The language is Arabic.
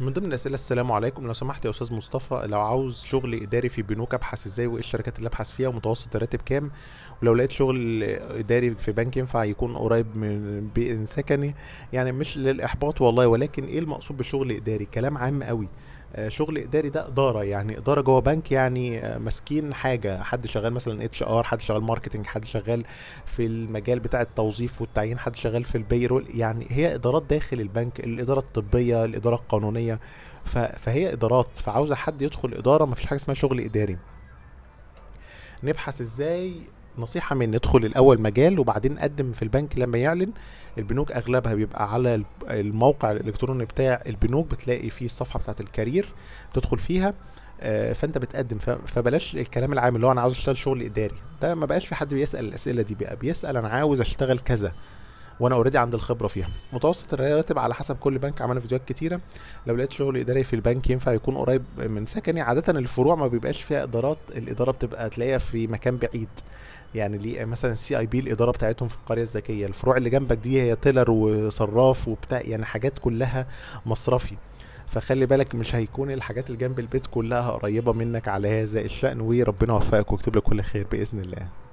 من ضمن الاسئله السلام عليكم لو سمحت يا استاذ مصطفى لو عاوز شغل اداري في بنوك ابحث ازاي وايه الشركات اللي ابحث فيها ومتوسط الراتب كام ولو لقيت شغل اداري في بنك ينفع يكون قريب من بيئه سكني يعني مش للاحباط والله ولكن ايه المقصود بشغل اداري كلام عام قوي آه، شغل اداري ده اداره يعني اداره جوه بنك يعني آه، ماسكين حاجه حد شغال مثلا اتش ار حد شغال ماركتنج حد شغال في المجال بتاع التوظيف والتعيين حد شغال في البي رول يعني هي ادارات داخل البنك الاداره الطبيه الاداره القانونيه فهي ادارات فعاوزه حد يدخل اداره ما فيش حاجه اسمها شغل اداري نبحث ازاي نصيحة من ندخل الأول مجال وبعدين نقدم في البنك لما يعلن البنوك أغلبها بيبقى على الموقع الإلكتروني بتاع البنوك بتلاقي فيه الصفحة بتاعت الكارير تدخل فيها آه، فانت بتقدم فبلاش الكلام العام اللي هو انا عاوز اشتغل شغل اداري ده ما بقاش في حد بيسال الاسئله دي بقى بيسال انا عاوز اشتغل كذا وانا اوريدي عند الخبره فيها متوسط الرواتب على حسب كل بنك عملنا فيديوهات كتيره لو لقيت شغل اداري في البنك ينفع يكون قريب من سكني عاده الفروع ما بيبقاش فيها ادارات الاداره بتبقى تلاقيها في مكان بعيد يعني ليه مثلا السي اي بي الاداره بتاعتهم في القريه الذكيه الفروع اللي جنبك دي هي تيلر وصراف وبتاع يعني حاجات كلها مصرفي فخلي بالك مش هيكون الحاجات اللي جنب البيت كلها قريبه منك على هذا الشان وربنا يوفقك ويكتب لك كل خير باذن الله